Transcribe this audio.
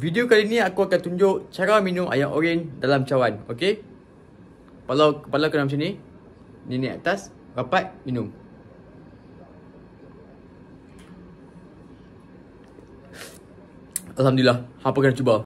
Video kali ni aku akan tunjuk cara minum ayam oren dalam cawan, okey? Kepala kepala kena macam ni. Nenek atas, rapat, minum. Alhamdulillah, apa kena cuba?